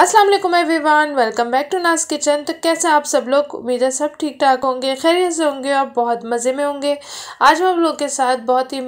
अस्सलाम वालेकुम everyone welcome back to Naz kitchen तो कैसे आप सब लोग उम्मीद है सब ठीक ठाक होंगे खैरियत से होंगे और बहुत मज़े में होंगे आज मैं आप लोगों के साथ बहुत ही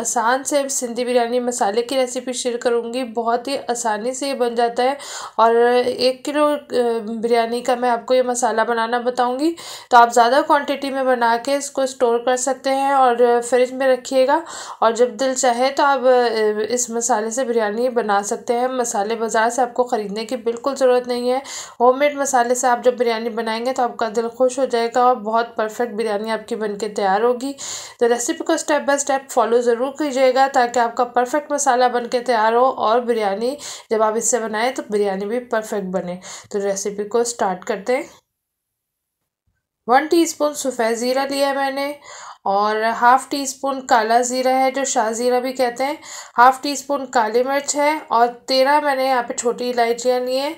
आसान से सिंधी बिरयानी मसाले की रेसिपी शेयर करूँगी बहुत ही आसानी से ये बन जाता है और एक किलो बिरयानी का मैं आपको ये मसाला बनाना बताऊँगी तो आप ज़्यादा क्वान्टिटी में बना के इसको स्टोर कर सकते हैं और फ्रिज में रखिएगा और जब दिल चाहे तो आप इस मसाले से बिरयानी बना सकते हैं मसाले बाज़ार से आपको ख़रीदने करने की बिल्कुल ज़रूरत नहीं है होममेड मसाले से आप जब बिरयानी बनाएंगे तो आपका दिल खुश हो जाएगा और बहुत परफेक्ट बिरयानी आपकी बन तैयार होगी तो रेसिपी को स्टेप बाय स्टेप फॉलो ज़रूर कीजिएगा ताकि आपका परफेक्ट मसाला बन तैयार हो और बिरयानी जब आप इससे बनाएँ तो बिरयानी भी परफेक्ट बने तो रेसिपी को स्टार्ट करते हैं वन टीस्पून सफ़ेद ज़ीरा लिया है मैंने और हाफ़ टी स्पून काला ज़ीरा है जो शाह ज़ीरा भी कहते हैं हाफ़ टी स्पून काली मिर्च है और तेरह मैंने यहाँ पे छोटी इलायचियाँ ली हैं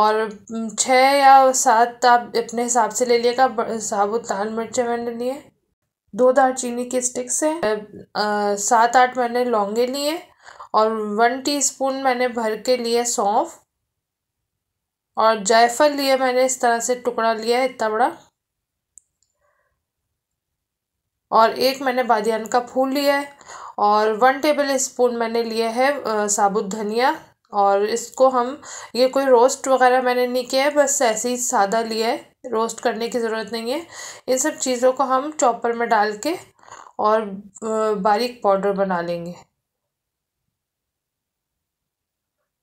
और छः या सात आप अपने हिसाब से ले लिएगा साबुत लाल मिर्चें मैंने लिए दो दार चीनी के स्टिक्स हैं सात आठ मैंने लौंगे लिए और वन स्पून मैंने भर के लिए सौंफ और जायफल लिए मैंने इस तरह से टुकड़ा लिया है इतना बड़ा और एक मैंने बादियान का फूल लिया है और वन टेबल स्पून मैंने लिया है साबुत धनिया और इसको हम ये कोई रोस्ट वगैरह मैंने नहीं किया है बस ऐसे ही सादा लिया है रोस्ट करने की ज़रूरत नहीं है इन सब चीज़ों को हम चॉपर में डाल के और बारीक पाउडर बना लेंगे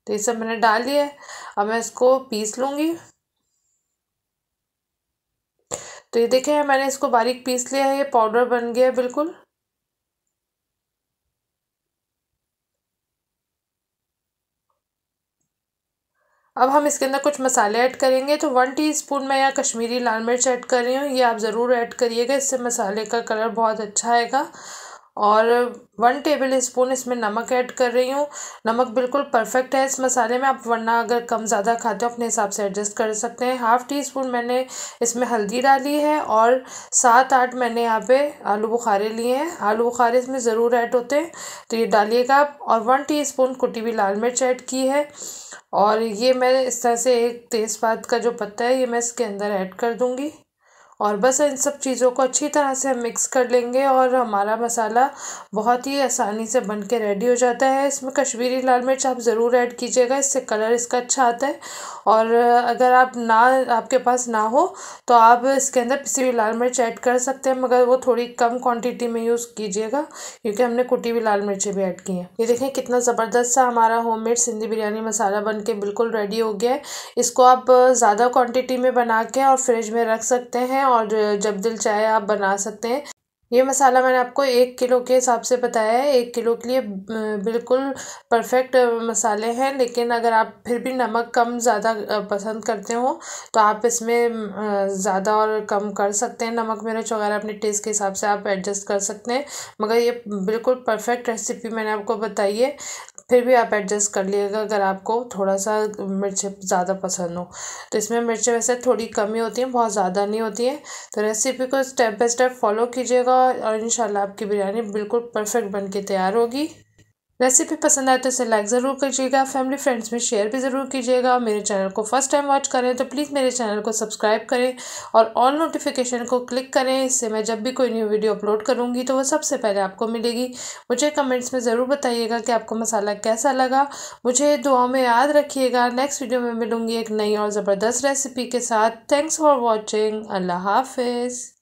तो ये सब मैंने डाल लिया है अब मैं इसको पीस लूँगी तो ये देखें मैंने इसको बारीक पीस लिया है ये पाउडर बन गया है बिल्कुल अब हम इसके अंदर कुछ मसाले ऐड करेंगे तो वन टीस्पून मैं यहाँ कश्मीरी लाल मिर्च ऐड कर रही हूँ ये आप ज़रूर ऐड करिएगा इससे मसाले का कलर बहुत अच्छा आएगा और वन टेबल स्पून इसमें नमक ऐड कर रही हूँ नमक बिल्कुल परफेक्ट है इस मसाले में आप वरना अगर कम ज़्यादा खाते हो अपने हिसाब से एडजस्ट कर सकते हैं हाफ़ टी स्पून मैंने इसमें हल्दी डाली है और सात आठ मैंने यहाँ पे आलू बुखारे लिए हैं आलू बुखारे इसमें ज़रूर ऐड होते हैं तो ये डालिएगा आप और वन टी स्पून कुटी हुई लाल मिर्च ऐड की है और ये मैं इस तरह से एक तेज़पात का जो पत्ता है ये मैं इसके अंदर ऐड कर दूँगी और बस इन सब चीज़ों को अच्छी तरह से हम मिक्स कर लेंगे और हमारा मसाला बहुत ही आसानी से बन के रेडी हो जाता है इसमें कश्मीरी लाल मिर्च आप ज़रूर ऐड कीजिएगा इससे कलर इसका अच्छा आता है और अगर आप ना आपके पास ना हो तो आप इसके अंदर पिसी हुई लाल मिर्च ऐड कर सकते हैं मगर वो थोड़ी कम क्वान्टिटी में यूज़ कीजिएगा क्योंकि हमने कुटी हुई लाल मिर्चें भी ऐड की हैं ये देखें कितना ज़बरदस्त सा हमारा मेड सिंधी बिरयानी मसाला बन के बिल्कुल रेडी हो गया है इसको आप ज़्यादा क्वान्टिटी में बना के और फ्रिज में रख सकते हैं और जब दिल चाहे आप बना सकते हैं ये मसाला मैंने आपको एक किलो के हिसाब से बताया है एक किलो के लिए बिल्कुल परफेक्ट मसाले हैं लेकिन अगर आप फिर भी नमक कम ज़्यादा पसंद करते हो तो आप इसमें ज़्यादा और कम कर सकते हैं नमक मिर्च वगैरह अपने टेस्ट के हिसाब से आप एडजस्ट कर सकते हैं मगर ये बिल्कुल परफेक्ट रेसिपी मैंने आपको बताई है फिर भी आप एडजस्ट कर लीजिएगा अगर आपको थोड़ा सा मिर्च ज़्यादा पसंद हो तो इसमें मिर्च वैसे थोड़ी कमी होती हैं बहुत ज़्यादा नहीं होती हैं तो रेसिपी को स्टेप बाय स्टेप फॉलो कीजिएगा और इन आपकी बिरयानी बिल्कुल परफेक्ट बन के तैयार होगी रेसिपी पसंद आए तो इसे लाइक ज़रूर कीजिएगा फैमिली फ्रेंड्स में शेयर भी ज़रूर कीजिएगा और मेरे चैनल को फर्स्ट टाइम वॉच करें तो प्लीज़ मेरे चैनल को सब्सक्राइब करें और ऑल नोटिफिकेशन को क्लिक करें इससे मैं जब भी कोई न्यू वीडियो अपलोड करूँगी तो वो सबसे पहले आपको मिलेगी मुझे कमेंट्स में ज़रूर बताइएगा कि आपको मसाला कैसा लगा मुझे दुआ में याद रखिएगा नेक्स्ट वीडियो में मिलूँगी एक नई और ज़बरदस्त रेसिपी के साथ थैंक्स फॉर वॉचिंग अल्लाह हाफिज़